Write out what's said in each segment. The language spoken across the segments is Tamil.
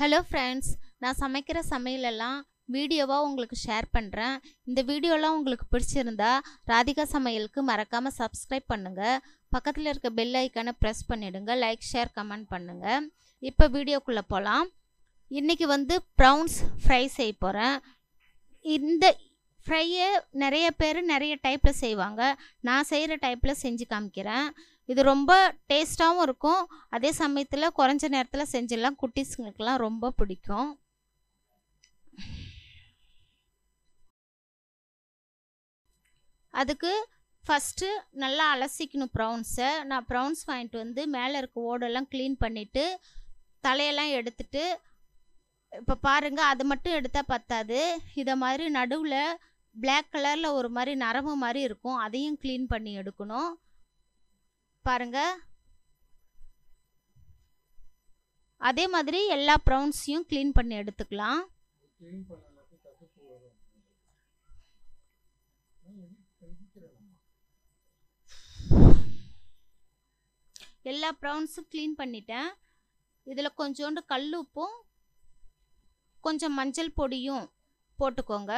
ஹலோ ஃப்ரெண்ட்ஸ் நான் சமைக்கிற சமையலெல்லாம் வீடியோவாக உங்களுக்கு ஷேர் பண்ணுறேன் இந்த வீடியோலாம் உங்களுக்கு பிடிச்சிருந்தா ராதிகா சமையலுக்கு மறக்காமல் சப்ஸ்கிரைப் பண்ணுங்கள் பக்கத்தில் இருக்க பெல் ஐக்கானை ப்ரெஸ் பண்ணிவிடுங்க லைக் ஷேர் கமெண்ட் பண்ணுங்கள் இப்போ வீடியோக்குள்ளே போகலாம் இன்றைக்கி வந்து ப்ரௌன்ஸ் ஃப்ரை செய்ய போகிறேன் இந்த ஃப்ரையே நிறைய பேர் நிறைய டைப்பில் செய்வாங்க நான் செய்கிற டைப்பில் செஞ்சு காமிக்கிறேன் இது ரொம்ப டேஸ்ட்டாகவும் இருக்கும் அதே சமயத்தில் குறைஞ்ச நேரத்தில் செஞ்சிடலாம் குட்டீஸுங்களுக்கெல்லாம் ரொம்ப பிடிக்கும் அதுக்கு ஃபஸ்ட்டு நல்லா அலசிக்கணும் ப்ரௌன்ஸை நான் ப்ரௌன்ஸ் வாங்கிட்டு வந்து மேலே இருக்க ஓடெல்லாம் க்ளீன் பண்ணிவிட்டு தலையெல்லாம் எடுத்துட்டு இப்போ பாருங்கள் அது மட்டும் எடுத்தால் பத்தாது இதை மாதிரி நடுவில் பிளாக் கலரில் ஒரு மாதிரி நரம்பு மாதிரி இருக்கும் அதையும் க்ளீன் பண்ணி எடுக்கணும் பாருங்கள் அதே மாதிரி எல்லா ப்ரௌன்ஸையும் க்ளீன் பண்ணி எடுத்துக்கலாம் எல்லா ப்ரௌன்ஸும் க்ளீன் பண்ணிட்டேன் இதில் கொஞ்சோண்டு கல் உப்பும் கொஞ்சம் மஞ்சள் பொடியும் போட்டுக்கோங்க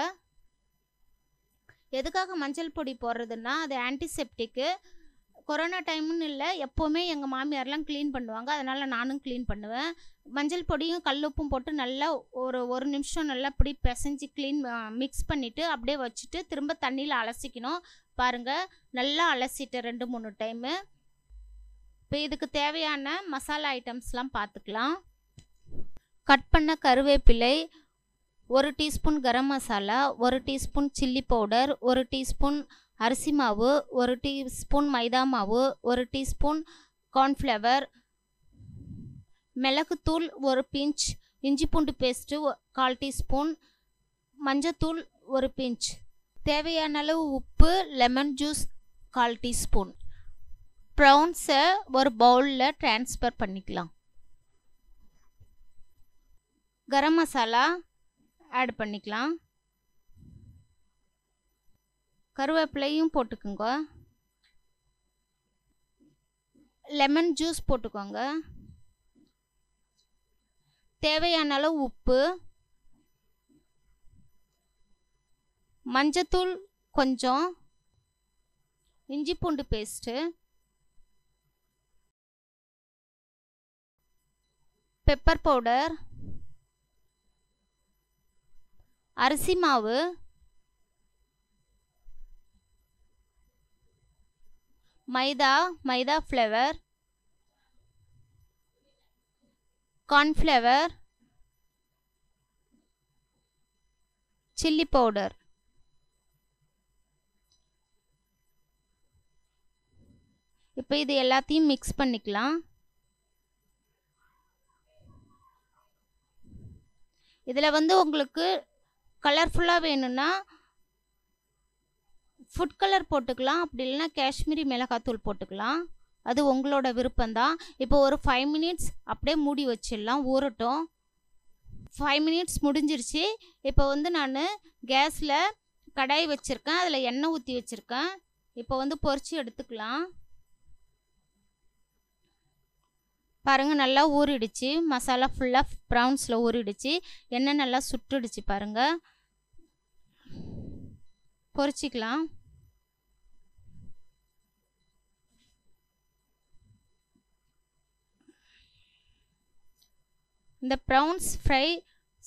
எதுக்காக மஞ்சள் பொடி போடுறதுன்னா அது ஆன்டிசெப்டிக்கு கொரோனா டைம்னு இல்லை எப்போவுமே எங்கள் மாமியார்லாம் க்ளீன் பண்ணுவாங்க அதனால் நானும் க்ளீன் பண்ணுவேன் மஞ்சள் பொடியும் கல்லுப்பும் போட்டு நல்லா ஒரு ஒரு நிமிஷம் நல்லா இப்படி பிசைஞ்சு க்ளீன் மிக்ஸ் பண்ணிவிட்டு அப்படியே வச்சுட்டு திரும்ப தண்ணியில் அலசிக்கணும் பாருங்கள் நல்லா அலசிட்டு ரெண்டு மூணு டைமு இப்போ இதுக்கு தேவையான மசாலா ஐட்டம்ஸ்லாம் பார்த்துக்கலாம் கட் பண்ண கருவேப்பிலை ஒரு டீஸ்பூன் கரம் மசாலா ஒரு டீஸ்பூன் சில்லி பவுடர் ஒரு டீஸ்பூன் அரிசி மாவு ஒரு டீஸ்பூன் மைதா மாவு ஒரு டீஸ்பூன் கார்ன்ஃப்ளவர் மிளகுத்தூள் ஒரு பிஞ்ச் இஞ்சி பூண்டு பேஸ்ட்டு கால் டீஸ்பூன் மஞ்சத்தூள் ஒரு பிஞ்ச் தேவையான அளவு உப்பு லெமன் ஜூஸ் கால் டீஸ்பூன் ப்ரௌன்ஸை ஒரு பவுலில் டிரான்ஸ்ஃபர் பண்ணிக்கலாம் கரம் மசாலா ஆட் பண்ணிக்கலாம் கருவேப்பிலையும் போட்டுக்குங்க லெமன் ஜூஸ் போட்டுக்கோங்க தேவையான அளவு உப்பு மஞ்சத்தூள் கொஞ்சம் இஞ்சி பூண்டு பேஸ்ட்டு பெப்பர் பவுடர் அரிசி மாவு maida maida flour cornflour chilli powder இப்போ இது எல்லாத்தையும் மிக்ஸ் பண்ணிக்கலாம் இதில் வந்து உங்களுக்கு கலர்ஃபுல்லாக வேணும்னா ஃபுட் கலர் போட்டுக்கலாம் அப்படி இல்லைன்னா காஷ்மீரி மிளகாத்தூள் போட்டுக்கலாம் அது உங்களோட விருப்பம்தான் இப்போ ஒரு ஃபைவ் மினிட்ஸ் அப்படியே மூடி வச்சிடலாம் ஊறட்டும் ஃபைவ் மினிட்ஸ் முடிஞ்சிருச்சு இப்போ வந்து நான் கேஸில் கடாய் வச்சுருக்கேன் அதில் எண்ணெய் ஊற்றி வச்சுருக்கேன் இப்போ வந்து பொறிச்சு எடுத்துக்கலாம் பாருங்கள் நல்லா ஊறிடுச்சு மசாலா ஃபுல்லாக ப்ரௌன்ஸில் ஊறிடுச்சு எண்ணெய் நல்லா சுட்டுடுச்சு பாருங்கள் பொரிச்சிக்கலாம் இந்த prawns fry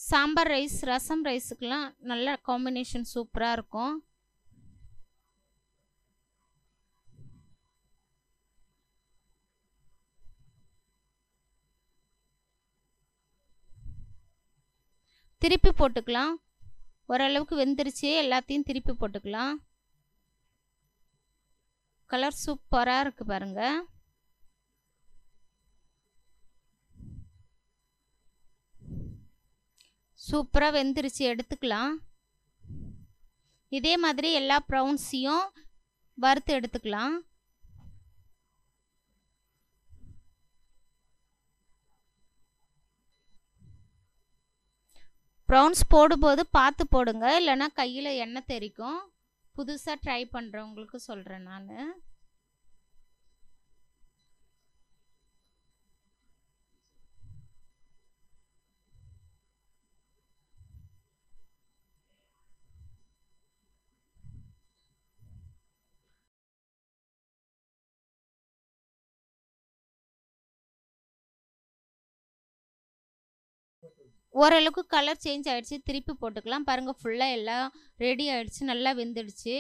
sambar rice rasam ரைஸுக்கெலாம் நல்ல காம்பினேஷன் சூப்பராக இருக்கும் திருப்பி போட்டுக்கலாம் ஓரளவுக்கு வெந்துருச்சு எல்லாத்தையும் திருப்பி போட்டுக்கலாம் கலர் சூப்பராக இருக்குது பாருங்கள் சூப்பராக வெந்துருச்சு எடுத்துக்கலாம் இதே மாதிரி எல்லா ப்ரௌன்ஸையும் வறுத்து எடுத்துக்கலாம் ப்ரௌன்ஸ் போடும்போது பார்த்து போடுங்க இல்லைன்னா கையில் எண்ணெய் தெரிக்கும் புதுசாக ட்ரை பண்ணுறவங்களுக்கு சொல்கிறேன் நான் ஓரளவுக்கு கலர் சேஞ்ச் ஆகிடுச்சு திருப்பி போட்டுக்கலாம் பாருங்கள் ஃபுல்லாக எல்லாம் ரெடி ஆகிடுச்சு நல்லா வெந்துடுச்சு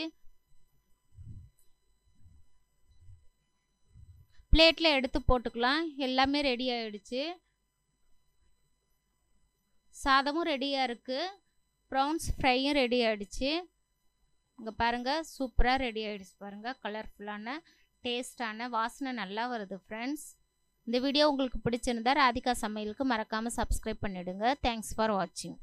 பிளேட்டில் எடுத்து போட்டுக்கலாம் எல்லாமே ரெடி ஆகிடுச்சு சாதமும் ரெடியாக இருக்குது ப்ரௌன்ஸ் ஃப்ரையும் ரெடி ஆகிடுச்சு இங்கே பாருங்கள் சூப்பராக ரெடி ஆகிடுச்சு பாருங்கள் கலர்ஃபுல்லான டேஸ்டான வாசனை நல்லா வருது ஃப்ரெண்ட்ஸ் இந்த வீடியோ உங்களுக்கு பிடிச்சிருந்தா ராதிகா சமையலுக்கு மறக்காமல் சப்ஸ்கிரைப் பண்ணிவிடுங்க தேங்க்ஸ் ஃபார் வாட்சிங்